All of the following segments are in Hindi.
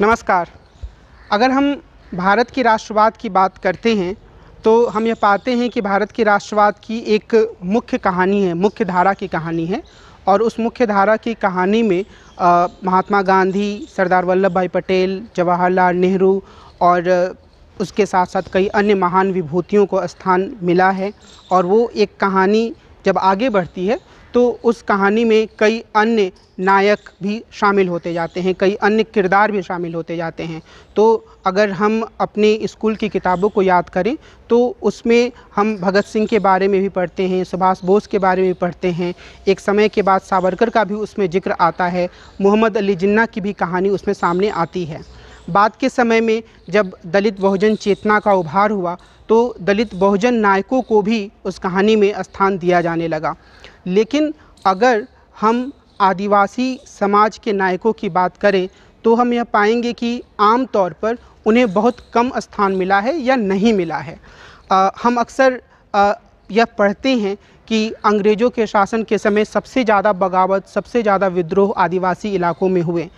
नमस्कार अगर हम भारत की राष्ट्रवाद की बात करते हैं तो हम यह पाते हैं कि भारत की राष्ट्रवाद की एक मुख्य कहानी है मुख्य धारा की कहानी है और उस मुख्य धारा की कहानी में महात्मा गांधी सरदार वल्लभ भाई पटेल जवाहरलाल नेहरू और उसके साथ साथ कई अन्य महान विभूतियों को स्थान मिला है और वो एक कहानी जब आगे बढ़ती है तो उस कहानी में कई अन्य नायक भी शामिल होते जाते हैं कई अन्य किरदार भी शामिल होते जाते हैं तो अगर हम अपने स्कूल की किताबों को याद करें तो उसमें हम भगत सिंह के बारे में भी पढ़ते हैं सुभाष बोस के बारे में भी पढ़ते हैं एक समय के बाद सावरकर का भी उसमें जिक्र आता है मोहम्मद अली जिन्ना की भी कहानी उसमें सामने आती है बाद के समय में जब दलित बहुजन चेतना का उभार हुआ तो दलित बहुजन नायकों को भी उस कहानी में स्थान दिया जाने लगा लेकिन अगर हम आदिवासी समाज के नायकों की बात करें तो हम यह पाएंगे कि आम तौर पर उन्हें बहुत कम स्थान मिला है या नहीं मिला है आ, हम अक्सर यह पढ़ते हैं कि अंग्रेज़ों के शासन के समय सबसे ज़्यादा बगावत सबसे ज़्यादा विद्रोह आदिवासी इलाकों में हुए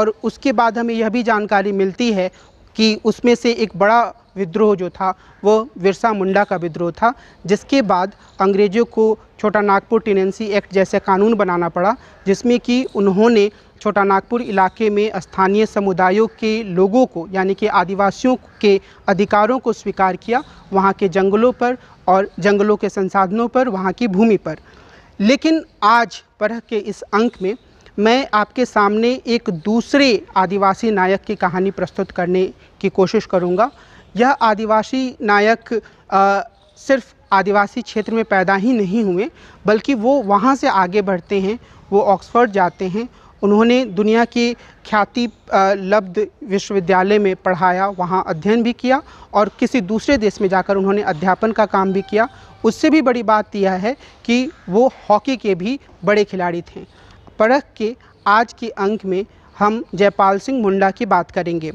और उसके बाद हमें यह भी जानकारी मिलती है कि उसमें से एक बड़ा विद्रोह जो था वो बिरसा मुंडा का विद्रोह था जिसके बाद अंग्रेज़ों को छोटा नागपुर टेनेंसी एक्ट जैसे कानून बनाना पड़ा जिसमें कि उन्होंने छोटा नागपुर इलाके में स्थानीय समुदायों के लोगों को यानी कि आदिवासियों के अधिकारों को स्वीकार किया वहाँ के जंगलों पर और जंगलों के संसाधनों पर वहाँ की भूमि पर लेकिन आज पढ़ के इस अंक में मैं आपके सामने एक दूसरे आदिवासी नायक की कहानी प्रस्तुत करने की कोशिश करूँगा यह आदिवासी नायक आ, सिर्फ आदिवासी क्षेत्र में पैदा ही नहीं हुए बल्कि वो वहाँ से आगे बढ़ते हैं वो ऑक्सफोर्ड जाते हैं उन्होंने दुनिया के ख्याति लब्ध विश्वविद्यालय में पढ़ाया वहाँ अध्ययन भी किया और किसी दूसरे देश में जाकर उन्होंने अध्यापन का काम भी किया उससे भी बड़ी बात यह है कि वो हॉकी के भी बड़े खिलाड़ी थे परख के आज के अंक में हम जयपाल सिंह मुंडा की बात करेंगे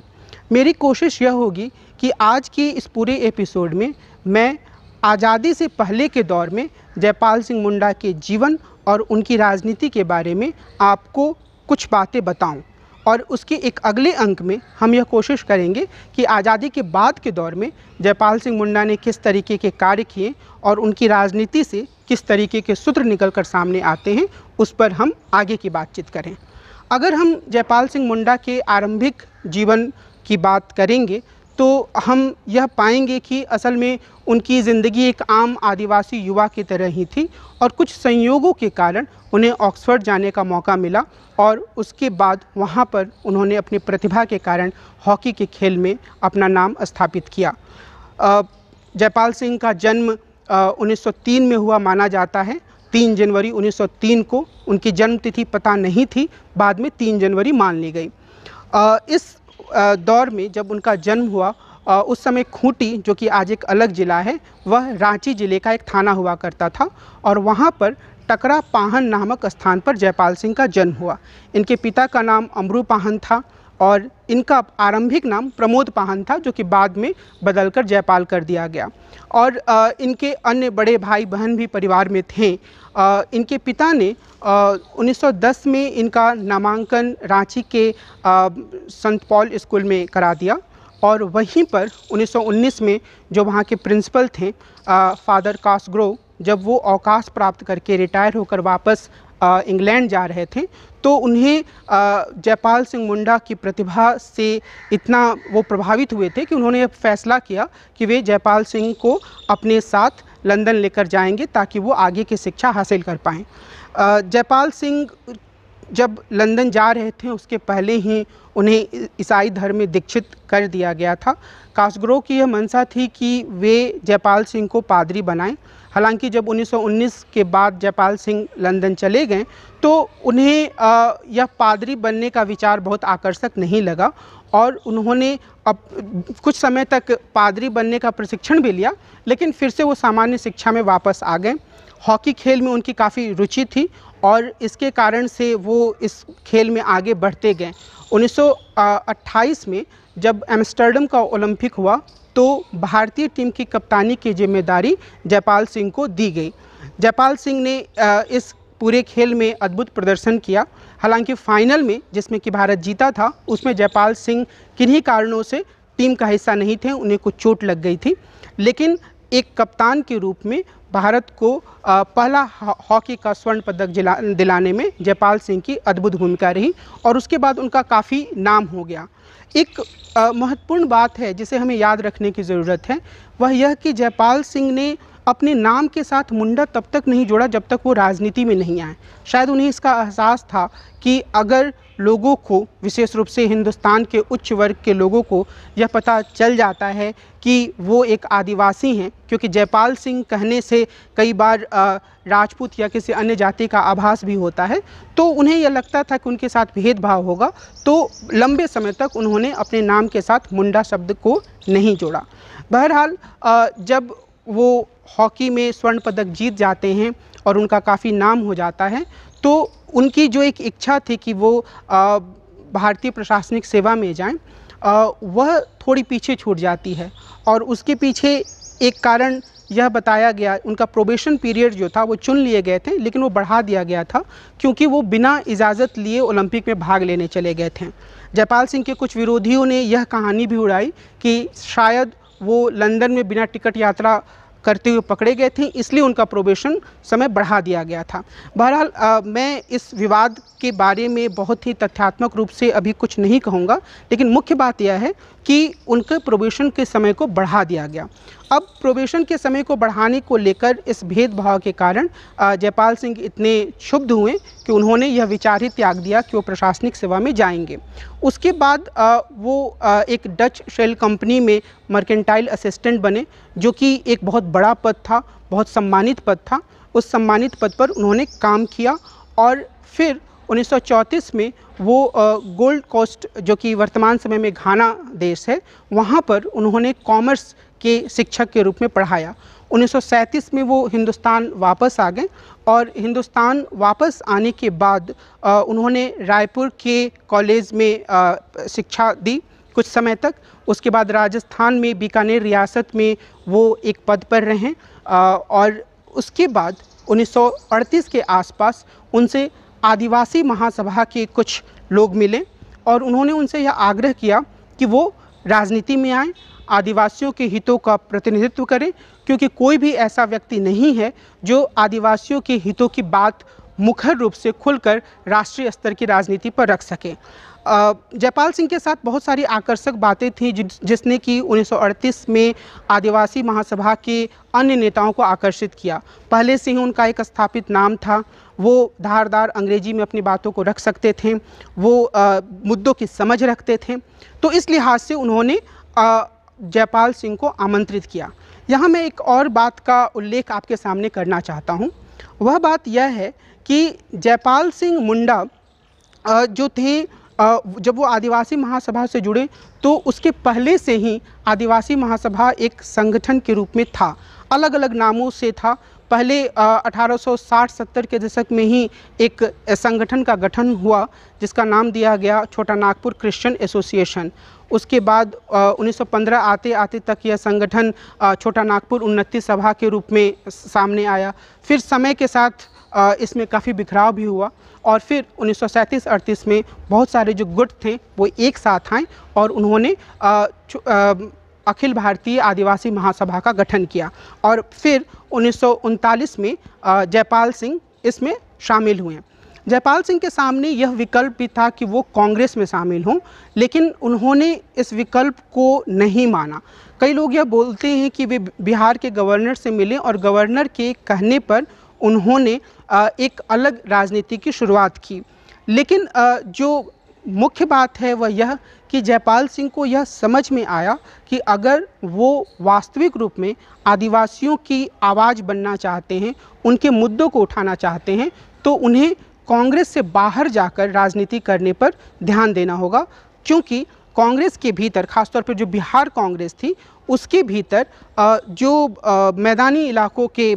मेरी कोशिश यह होगी कि आज के इस पूरे एपिसोड में मैं आज़ादी से पहले के दौर में जयपाल सिंह मुंडा के जीवन और उनकी राजनीति के बारे में आपको कुछ बातें बताऊं और उसके एक अगले अंक में हम यह कोशिश करेंगे कि आज़ादी के बाद के दौर में जयपाल सिंह मुंडा ने किस तरीके के कार्य किए और उनकी राजनीति से किस तरीके के सूत्र निकल कर सामने आते हैं उस पर हम आगे की बातचीत करें अगर हम जयपाल सिंह मुंडा के आरंभिक जीवन की बात करेंगे तो हम यह पाएंगे कि असल में उनकी ज़िंदगी एक आम आदिवासी युवा की तरह ही थी और कुछ संयोगों के कारण उन्हें ऑक्सफर्ड जाने का मौका मिला और उसके बाद वहाँ पर उन्होंने अपनी प्रतिभा के कारण हॉकी के खेल में अपना नाम स्थापित किया जयपाल सिंह का जन्म 1903 में हुआ माना जाता है 3 जनवरी 1903 को उनकी जन्मतिथि पता नहीं थी बाद में 3 जनवरी मान ली गई इस दौर में जब उनका जन्म हुआ उस समय खूंटी जो कि आज एक अलग ज़िला है वह रांची ज़िले का एक थाना हुआ करता था और वहाँ पर टकरा पाहन नामक स्थान पर जयपाल सिंह का जन्म हुआ इनके पिता का नाम अमरू पाहन था और इनका आरंभिक नाम प्रमोद पाहन था जो कि बाद में बदलकर जयपाल कर दिया गया और इनके अन्य बड़े भाई बहन भी परिवार में थे इनके पिता ने 1910 में इनका नामांकन रांची के संत पॉल स्कूल में करा दिया और वहीं पर 1919 में जो वहाँ के प्रिंसिपल थे फादर कासग्रो जब वो अवकाश प्राप्त करके रिटायर होकर वापस इंग्लैंड जा रहे थे तो उन्हें जयपाल सिंह मुंडा की प्रतिभा से इतना वो प्रभावित हुए थे कि उन्होंने फैसला किया कि वे जयपाल सिंह को अपने साथ लंदन लेकर जाएंगे ताकि वो आगे की शिक्षा हासिल कर पाएँ जयपाल सिंह जब लंदन जा रहे थे उसके पहले ही उन्हें ईसाई धर्म में दीक्षित कर दिया गया था कासग्रोह की यह मंशा थी कि वे जयपाल सिंह को पादरी बनाएं हालांकि जब 1919 के बाद जयपाल सिंह लंदन चले गए तो उन्हें यह पादरी बनने का विचार बहुत आकर्षक नहीं लगा और उन्होंने अब कुछ समय तक पादरी बनने का प्रशिक्षण भी लिया लेकिन फिर से वो सामान्य शिक्षा में वापस आ गए हॉकी खेल में उनकी काफ़ी रुचि थी और इसके कारण से वो इस खेल में आगे बढ़ते गए 1928 में जब एम्स्टर्डम का ओलंपिक हुआ तो भारतीय टीम की कप्तानी की जिम्मेदारी जयपाल सिंह को दी गई जयपाल सिंह ने इस पूरे खेल में अद्भुत प्रदर्शन किया हालांकि फाइनल में जिसमें कि भारत जीता था उसमें जयपाल सिंह किन्हीं कारणों से टीम का हिस्सा नहीं थे उन्हें कुछ चोट लग गई थी लेकिन एक कप्तान के रूप में भारत को पहला हॉकी का स्वर्ण पदक दिलाने में जयपाल सिंह की अद्भुत भूमिका रही और उसके बाद उनका काफ़ी नाम हो गया एक महत्वपूर्ण बात है जिसे हमें याद रखने की ज़रूरत है वह यह कि जयपाल सिंह ने अपने नाम के साथ मुंडा तब तक नहीं जोड़ा जब तक वो राजनीति में नहीं आए शायद उन्हें इसका एहसास था कि अगर लोगों को विशेष रूप से हिंदुस्तान के उच्च वर्ग के लोगों को यह पता चल जाता है कि वो एक आदिवासी हैं क्योंकि जयपाल सिंह कहने से कई बार राजपूत या किसी अन्य जाति का आभास भी होता है तो उन्हें यह लगता था कि उनके साथ भेदभाव होगा तो लंबे समय तक उन्होंने अपने नाम के साथ मुंडा शब्द को नहीं जोड़ा बहरहाल जब वो हॉकी में स्वर्ण पदक जीत जाते हैं और उनका काफ़ी नाम हो जाता है तो उनकी जो एक इच्छा थी कि वो भारतीय प्रशासनिक सेवा में जाएं वह थोड़ी पीछे छूट जाती है और उसके पीछे एक कारण यह बताया गया उनका प्रोबेशन पीरियड जो था वो चुन लिए गए थे लेकिन वो बढ़ा दिया गया था क्योंकि वो बिना इजाज़त लिए ओलंपिक में भाग लेने चले गए थे जयपाल सिंह के कुछ विरोधियों ने यह कहानी भी उड़ाई कि शायद वो लंदन में बिना टिकट यात्रा करते हुए पकड़े गए थे इसलिए उनका प्रोबेशन समय बढ़ा दिया गया था बहरहाल मैं इस विवाद के बारे में बहुत ही तथ्यात्मक रूप से अभी कुछ नहीं कहूँगा लेकिन मुख्य बात यह है कि उनके प्रोबेशन के समय को बढ़ा दिया गया अब प्रोबेशन के समय को बढ़ाने को लेकर इस भेदभाव के कारण जयपाल सिंह इतने क्षुब्ध हुए कि उन्होंने यह विचार ही त्याग दिया कि वो प्रशासनिक सेवा में जाएंगे उसके बाद वो एक डच शेल कंपनी में मर्केंटाइल असिस्टेंट बने जो कि एक बहुत बड़ा पद था बहुत सम्मानित पद था उस सम्मानित पद पर उन्होंने काम किया और फिर 1934 में वो गोल्ड कोस्ट जो कि वर्तमान समय में घाना देश है वहाँ पर उन्होंने कॉमर्स के शिक्षक के रूप में पढ़ाया 1937 में वो हिंदुस्तान वापस आ गए और हिंदुस्तान वापस आने के बाद उन्होंने रायपुर के कॉलेज में शिक्षा दी कुछ समय तक उसके बाद राजस्थान में बीकानेर रियासत में वो एक पद पर रहें और उसके बाद 1938 के आसपास उनसे आदिवासी महासभा के कुछ लोग मिले और उन्होंने उनसे यह आग्रह किया कि वो राजनीति में आए आदिवासियों के हितों का प्रतिनिधित्व करें क्योंकि कोई भी ऐसा व्यक्ति नहीं है जो आदिवासियों के हितों की बात मुखर रूप से खुलकर राष्ट्रीय स्तर की राजनीति पर रख सकें जयपाल सिंह के साथ बहुत सारी आकर्षक बातें थीं जिसने कि 1938 में आदिवासी महासभा के अन्य नेताओं को आकर्षित किया पहले से ही उनका एक स्थापित नाम था वो धारदार अंग्रेजी में अपनी बातों को रख सकते थे वो आ, मुद्दों की समझ रखते थे तो इस लिहाज से उन्होंने जयपाल सिंह को आमंत्रित किया यहाँ मैं एक और बात का उल्लेख आपके सामने करना चाहता हूँ वह बात यह है कि जयपाल सिंह मुंडा जो थे जब वो आदिवासी महासभा से जुड़े तो उसके पहले से ही आदिवासी महासभा एक संगठन के रूप में था अलग अलग नामों से था पहले 1860-70 के दशक में ही एक संगठन का गठन हुआ जिसका नाम दिया गया छोटा नागपुर क्रिश्चियन एसोसिएशन उसके बाद 1915 आते आते तक यह संगठन छोटा नागपुर उन्नति सभा के रूप में सामने आया फिर समय के साथ इसमें काफ़ी बिखराव भी हुआ और फिर उन्नीस सौ में बहुत सारे जो गुट थे वो एक साथ आए और उन्होंने अखिल भारतीय आदिवासी महासभा का गठन किया और फिर उन्नीस में जयपाल सिंह इसमें शामिल हुए जयपाल सिंह के सामने यह विकल्प भी था कि वो कांग्रेस में शामिल हों लेकिन उन्होंने इस विकल्प को नहीं माना कई लोग यह बोलते हैं कि वे बिहार के गवर्नर से मिले और गवर्नर के कहने पर उन्होंने एक अलग राजनीति की शुरुआत की लेकिन जो मुख्य बात है वह यह कि जयपाल सिंह को यह समझ में आया कि अगर वो वास्तविक रूप में आदिवासियों की आवाज़ बनना चाहते हैं उनके मुद्दों को उठाना चाहते हैं तो उन्हें कांग्रेस से बाहर जाकर राजनीति करने पर ध्यान देना होगा क्योंकि कांग्रेस के भीतर खासतौर पर जो बिहार कांग्रेस थी उसके भीतर जो मैदानी इलाकों के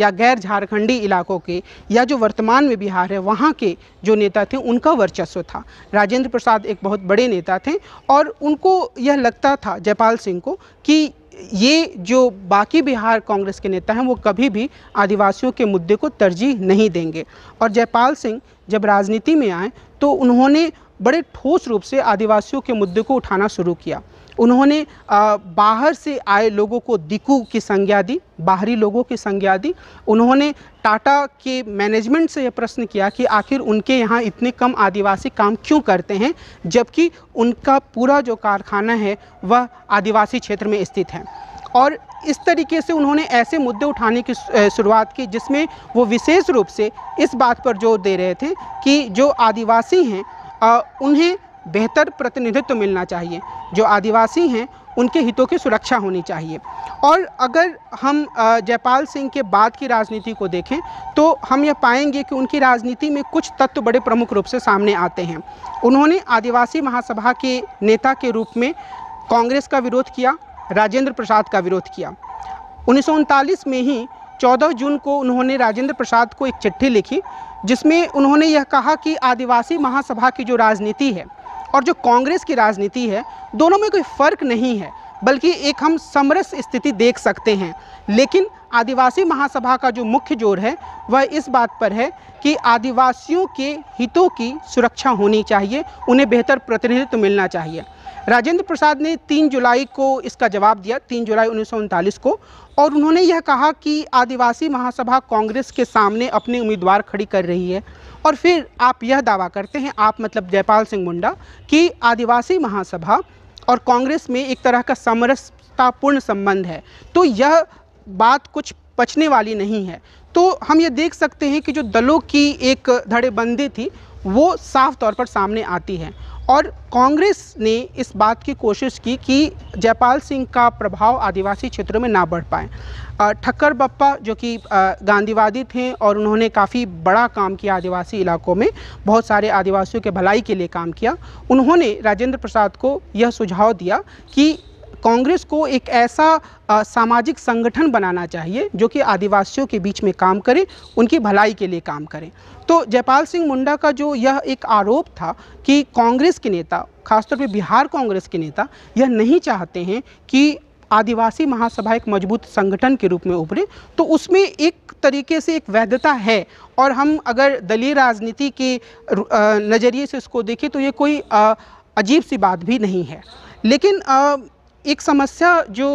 या गैर झारखंडी इलाकों के या जो वर्तमान में बिहार है वहाँ के जो नेता थे उनका वर्चस्व था राजेंद्र प्रसाद एक बहुत बड़े नेता थे और उनको यह लगता था जयपाल सिंह को कि ये जो बाकी बिहार कांग्रेस के नेता हैं वो कभी भी आदिवासियों के मुद्दे को तरजीह नहीं देंगे और जयपाल सिंह जब राजनीति में आए तो उन्होंने बड़े ठोस रूप से आदिवासियों के मुद्दे को उठाना शुरू किया उन्होंने बाहर से आए लोगों को दिकू की संज्ञा दी बाहरी लोगों की संज्ञा दी उन्होंने टाटा के मैनेजमेंट से यह प्रश्न किया कि आखिर उनके यहाँ इतने कम आदिवासी काम क्यों करते हैं जबकि उनका पूरा जो कारखाना है वह आदिवासी क्षेत्र में स्थित है और इस तरीके से उन्होंने ऐसे मुद्दे उठाने की शुरुआत की जिसमें वो विशेष रूप से इस बात पर जोर दे रहे थे कि जो आदिवासी हैं उन्हें बेहतर प्रतिनिधित्व मिलना चाहिए जो आदिवासी हैं उनके हितों की सुरक्षा होनी चाहिए और अगर हम जयपाल सिंह के बाद की राजनीति को देखें तो हम यह पाएंगे कि उनकी राजनीति में कुछ तत्व बड़े प्रमुख रूप से सामने आते हैं उन्होंने आदिवासी महासभा के नेता के रूप में कांग्रेस का विरोध किया राजेंद्र प्रसाद का विरोध किया उन्नीस में ही 14 जून को उन्होंने राजेंद्र प्रसाद को एक चिट्ठी लिखी जिसमें उन्होंने यह कहा कि आदिवासी महासभा की जो राजनीति है और जो कांग्रेस की राजनीति है दोनों में कोई फ़र्क नहीं है बल्कि एक हम समरस स्थिति देख सकते हैं लेकिन आदिवासी महासभा का जो मुख्य जोर है वह इस बात पर है कि आदिवासियों के हितों की सुरक्षा होनी चाहिए उन्हें बेहतर प्रतिनिधित्व मिलना चाहिए राजेंद्र प्रसाद ने 3 जुलाई को इसका जवाब दिया 3 जुलाई उन्नीस को और उन्होंने यह कहा कि आदिवासी महासभा कांग्रेस के सामने अपने उम्मीदवार खड़ी कर रही है और फिर आप यह दावा करते हैं आप मतलब जयपाल सिंह मुंडा कि आदिवासी महासभा और कांग्रेस में एक तरह का समरसतापूर्ण संबंध है तो यह बात कुछ बचने वाली नहीं है तो हम ये देख सकते हैं कि जो दलों की एक धड़ेबंदी थी वो साफ तौर पर सामने आती है और कांग्रेस ने इस बात की कोशिश की कि जयपाल सिंह का प्रभाव आदिवासी क्षेत्रों में ना बढ़ पाए ठक्कर बप्पा जो कि गांधीवादी थे और उन्होंने काफ़ी बड़ा काम किया आदिवासी इलाकों में बहुत सारे आदिवासियों के भलाई के लिए काम किया उन्होंने राजेंद्र प्रसाद को यह सुझाव दिया कि कांग्रेस को एक ऐसा आ, सामाजिक संगठन बनाना चाहिए जो कि आदिवासियों के बीच में काम करे उनकी भलाई के लिए काम करे तो जयपाल सिंह मुंडा का जो यह एक आरोप था कि कांग्रेस के नेता खासतौर पे बिहार कांग्रेस के नेता यह नहीं चाहते हैं कि आदिवासी महासभा एक मजबूत संगठन के रूप में उभरे तो उसमें एक तरीके से एक वैधता है और हम अगर दलीय राजनीति के नज़रिए से इसको देखें तो ये कोई अजीब सी बात भी नहीं है लेकिन एक समस्या जो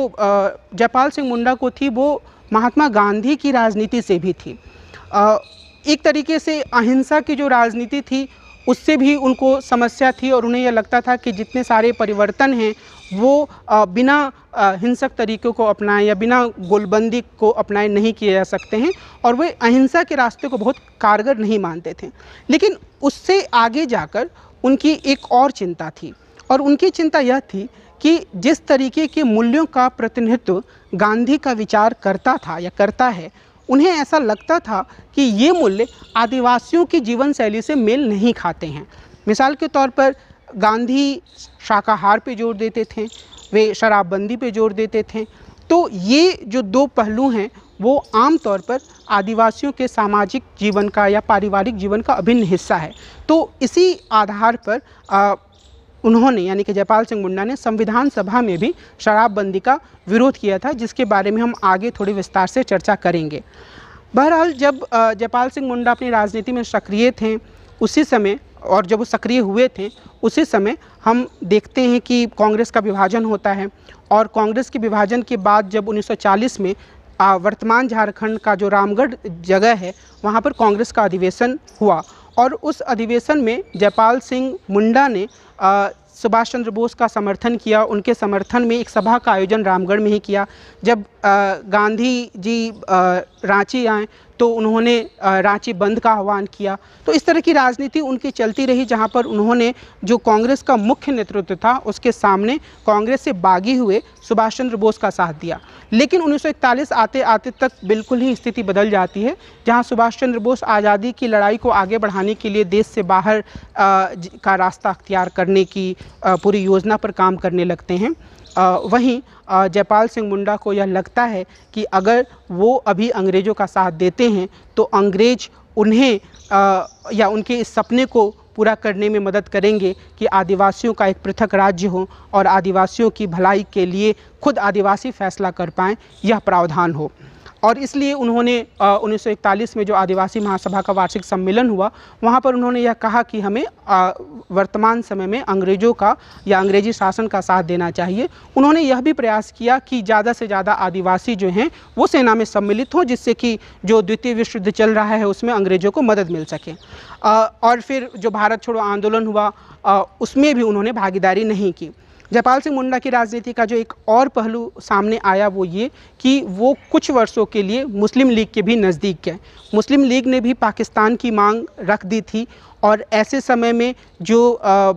जयपाल सिंह मुंडा को थी वो महात्मा गांधी की राजनीति से भी थी एक तरीके से अहिंसा की जो राजनीति थी उससे भी उनको समस्या थी और उन्हें यह लगता था कि जितने सारे परिवर्तन हैं वो बिना हिंसक तरीक़ों को अपनाए या बिना गोलबंदी को अपनाए नहीं किए जा सकते हैं और वे अहिंसा के रास्ते को बहुत कारगर नहीं मानते थे लेकिन उससे आगे जाकर उनकी एक और चिंता थी और उनकी चिंता यह थी कि जिस तरीके के मूल्यों का प्रतिनिधित्व गांधी का विचार करता था या करता है उन्हें ऐसा लगता था कि ये मूल्य आदिवासियों की जीवन शैली से मेल नहीं खाते हैं मिसाल के तौर पर गांधी शाकाहार पे जोर देते थे वे शराबबंदी पे जोर देते थे तो ये जो दो पहलू हैं वो आम तौर पर आदिवासियों के सामाजिक जीवन का या पारिवारिक जीवन का अभिन्न हिस्सा है तो इसी आधार पर आ, उन्होंने यानी कि जयपाल सिंह मुंडा ने संविधान सभा में भी शराबबंदी का विरोध किया था जिसके बारे में हम आगे थोड़ी विस्तार से चर्चा करेंगे बहरहाल जब जयपाल सिंह मुंडा अपनी राजनीति में सक्रिय थे उसी समय और जब वो सक्रिय हुए थे उसी समय हम देखते हैं कि कांग्रेस का विभाजन होता है और कांग्रेस के विभाजन के बाद जब 1940 में वर्तमान झारखंड का जो रामगढ़ जगह है वहाँ पर कांग्रेस का अधिवेशन हुआ और उस अधिवेशन में जयपाल सिंह मुंडा ने सुभाष चंद्र बोस का समर्थन किया उनके समर्थन में एक सभा का आयोजन रामगढ़ में ही किया जब गांधी जी रांची आए तो उन्होंने रांची बंद का आह्वान किया तो इस तरह की राजनीति उनकी चलती रही जहां पर उन्होंने जो कांग्रेस का मुख्य नेतृत्व था उसके सामने कांग्रेस से बागी हुए सुभाष चंद्र बोस का साथ दिया लेकिन 1941 आते आते तक बिल्कुल ही स्थिति बदल जाती है जहां सुभाष चंद्र बोस आज़ादी की लड़ाई को आगे बढ़ाने के लिए देश से बाहर का रास्ता अख्तियार करने की पूरी योजना पर काम करने लगते हैं वहीं जयपाल सिंह मुंडा को यह लगता है कि अगर वो अभी अंग्रेज़ों का साथ देते हैं तो अंग्रेज़ उन्हें आ, या उनके इस सपने को पूरा करने में मदद करेंगे कि आदिवासियों का एक पृथक राज्य हो और आदिवासियों की भलाई के लिए खुद आदिवासी फैसला कर पाएँ यह प्रावधान हो और इसलिए उन्होंने उन्नीस में जो आदिवासी महासभा का वार्षिक सम्मेलन हुआ वहाँ पर उन्होंने यह कहा कि हमें वर्तमान समय में अंग्रेज़ों का या अंग्रेजी शासन का साथ देना चाहिए उन्होंने यह भी प्रयास किया कि ज़्यादा से ज़्यादा आदिवासी जो हैं वो सेना में सम्मिलित हों जिससे कि जो द्वितीय विश्व युद्ध चल रहा है उसमें अंग्रेज़ों को मदद मिल सके और फिर जो भारत छोड़ो आंदोलन हुआ उसमें भी उन्होंने भागीदारी नहीं की जयपाल सिंह मुंडा की राजनीति का जो एक और पहलू सामने आया वो ये कि वो कुछ वर्षों के लिए मुस्लिम लीग के भी नज़दीक गए मुस्लिम लीग ने भी पाकिस्तान की मांग रख दी थी और ऐसे समय में जो आ,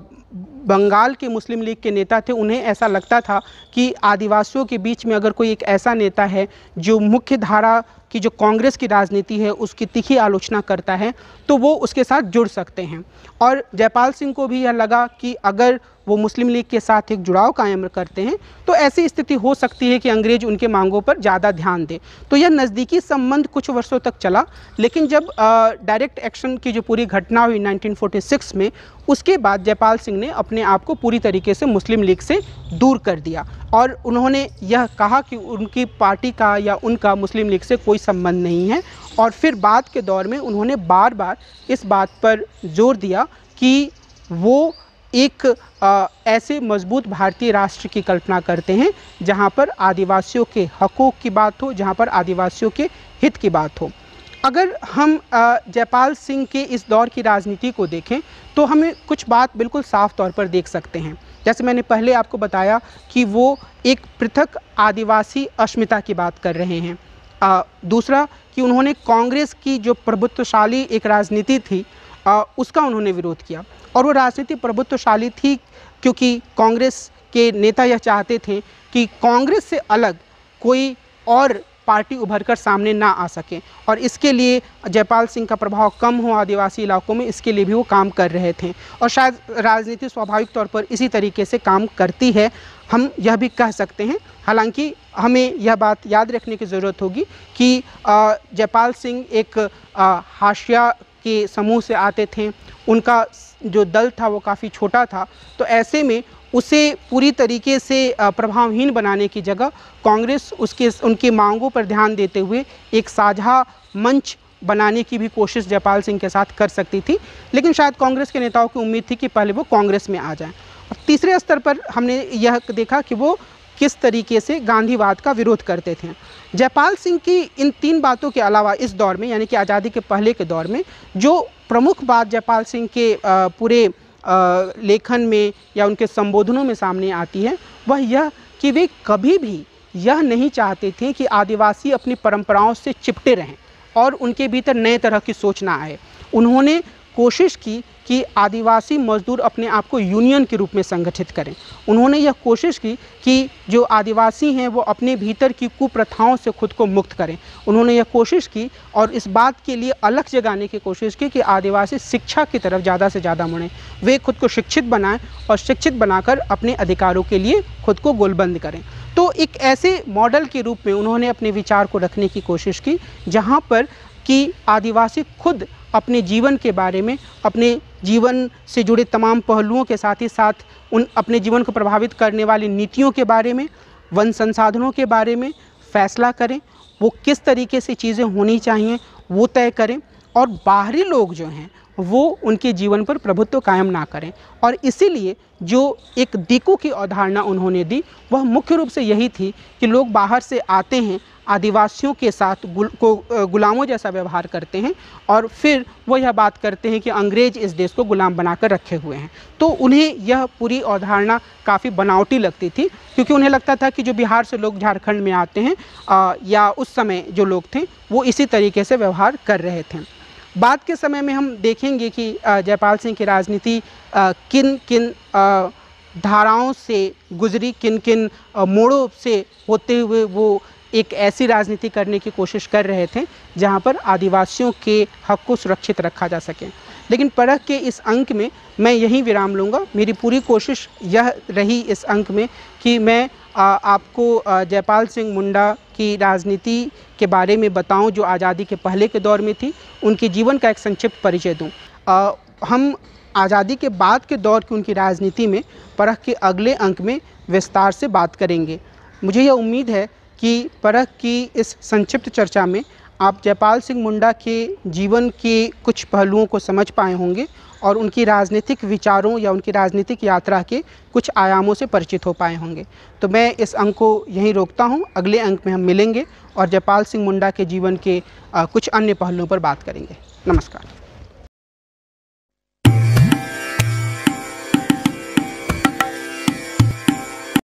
बंगाल के मुस्लिम लीग के नेता थे उन्हें ऐसा लगता था कि आदिवासियों के बीच में अगर कोई एक ऐसा नेता है जो मुख्य धारा की जो कांग्रेस की राजनीति है उसकी तीखी आलोचना करता है तो वो उसके साथ जुड़ सकते हैं और जयपाल सिंह को भी यह लगा कि अगर वो मुस्लिम लीग के साथ एक जुड़ाव कायम करते हैं तो ऐसी स्थिति हो सकती है कि अंग्रेज उनके मांगों पर ज़्यादा ध्यान दें तो यह नज़दीकी संबंध कुछ वर्षों तक चला लेकिन जब डायरेक्ट एक्शन की जो पूरी घटना हुई 1946 में उसके बाद जयपाल सिंह ने अपने अपने आप को पूरी तरीके से मुस्लिम लीग से दूर कर दिया और उन्होंने यह कहा कि उनकी पार्टी का या उनका मुस्लिम लीग से कोई संबंध नहीं है और फिर बाद के दौर में उन्होंने बार बार इस बात पर जोर दिया कि वो एक आ, ऐसे मजबूत भारतीय राष्ट्र की कल्पना करते हैं जहाँ पर आदिवासियों के हकों की बात हो जहाँ पर आदिवासियों के हित की बात हो अगर हम जयपाल सिंह के इस दौर की राजनीति को देखें तो हमें कुछ बात बिल्कुल साफ तौर पर देख सकते हैं जैसे मैंने पहले आपको बताया कि वो एक पृथक आदिवासी अस्मिता की बात कर रहे हैं आ, दूसरा कि उन्होंने कांग्रेस की जो प्रभुत्वशाली एक राजनीति थी आ, उसका उन्होंने विरोध किया और वो राजनीति प्रभुत्वशाली थी क्योंकि कांग्रेस के नेता यह चाहते थे कि कांग्रेस से अलग कोई और पार्टी उभर कर सामने ना आ सके और इसके लिए जयपाल सिंह का प्रभाव कम हो आदिवासी इलाकों में इसके लिए भी वो काम कर रहे थे और शायद राजनीति स्वाभाविक तौर पर इसी तरीके से काम करती है हम यह भी कह सकते हैं हालांकि हमें यह बात याद रखने की ज़रूरत होगी कि जयपाल सिंह एक हाशिया के समूह से आते थे उनका जो दल था वो काफ़ी छोटा था तो ऐसे में उसे पूरी तरीके से प्रभावहीन बनाने की जगह कांग्रेस उसके उनकी मांगों पर ध्यान देते हुए एक साझा मंच बनाने की भी कोशिश जयपाल सिंह के साथ कर सकती थी लेकिन शायद कांग्रेस के नेताओं की उम्मीद थी कि पहले वो कांग्रेस में आ जाएं और तीसरे स्तर पर हमने यह देखा कि वो किस तरीके से गांधीवाद का विरोध करते थे जयपाल सिंह की इन तीन बातों के अलावा इस दौर में यानी कि आज़ादी के पहले के दौर में जो प्रमुख बात जयपाल सिंह के पूरे लेखन में या उनके संबोधनों में सामने आती है वह यह कि वे कभी भी यह नहीं चाहते थे कि आदिवासी अपनी परंपराओं से चिपटे रहें और उनके भीतर नए तरह की सोच ना आए उन्होंने कोशिश की कि आदिवासी मजदूर अपने आप को यूनियन के रूप में संगठित करें उन्होंने यह कोशिश की कि जो आदिवासी हैं वो अपने भीतर की कुप्रथाओं से खुद को मुक्त करें उन्होंने यह कोशिश की और इस बात के लिए अलग जगाने की कोशिश की कि आदिवासी शिक्षा की तरफ ज़्यादा से ज़्यादा मुड़ें वे खुद को शिक्षित बनाएँ और शिक्षित बनाकर अपने अधिकारों के लिए खुद को गोलबंद करें तो एक ऐसे मॉडल के रूप में उन्होंने अपने विचार को रखने की कोशिश की जहाँ पर कि आदिवासी खुद अपने जीवन के बारे में अपने जीवन से जुड़े तमाम पहलुओं के साथ ही साथ उन अपने जीवन को प्रभावित करने वाली नीतियों के बारे में वन संसाधनों के बारे में फैसला करें वो किस तरीके से चीज़ें होनी चाहिए वो तय करें और बाहरी लोग जो हैं वो उनके जीवन पर प्रभुत्व कायम ना करें और इसीलिए जो एक दिकू की अवधारणा उन्होंने दी वह मुख्य रूप से यही थी कि लोग बाहर से आते हैं आदिवासियों के साथ गुल, को गुलामों जैसा व्यवहार करते हैं और फिर वो यह बात करते हैं कि अंग्रेज़ इस देश को गुलाम बनाकर रखे हुए हैं तो उन्हें यह पूरी अवधारणा काफ़ी बनावटी लगती थी क्योंकि उन्हें लगता था कि जो बिहार से लोग झारखंड में आते हैं आ, या उस समय जो लोग थे वो इसी तरीके से व्यवहार कर रहे थे बाद के समय में हम देखेंगे कि जयपाल सिंह की राजनीति किन किन आ, धाराओं से गुजरी किन किन मोड़ों से होते हुए वो एक ऐसी राजनीति करने की कोशिश कर रहे थे जहां पर आदिवासियों के हक को सुरक्षित रखा जा सके लेकिन परख के इस अंक में मैं यही विराम लूँगा मेरी पूरी कोशिश यह रही इस अंक में कि मैं आ, आपको जयपाल सिंह मुंडा की राजनीति के बारे में बताऊं जो आज़ादी के पहले के दौर में थी उनके जीवन का एक संक्षिप्त परिचय दूं आ, हम आज़ादी के बाद के दौर की उनकी राजनीति में परख के अगले अंक में विस्तार से बात करेंगे मुझे यह उम्मीद है की परख की इस संक्षिप्त चर्चा में आप जयपाल सिंह मुंडा के जीवन के कुछ पहलुओं को समझ पाए होंगे और उनकी राजनीतिक विचारों या उनकी राजनीतिक यात्रा के कुछ आयामों से परिचित हो पाए होंगे तो मैं इस अंक को यहीं रोकता हूं अगले अंक में हम मिलेंगे और जयपाल सिंह मुंडा के जीवन के कुछ अन्य पहलुओं पर बात करेंगे नमस्कार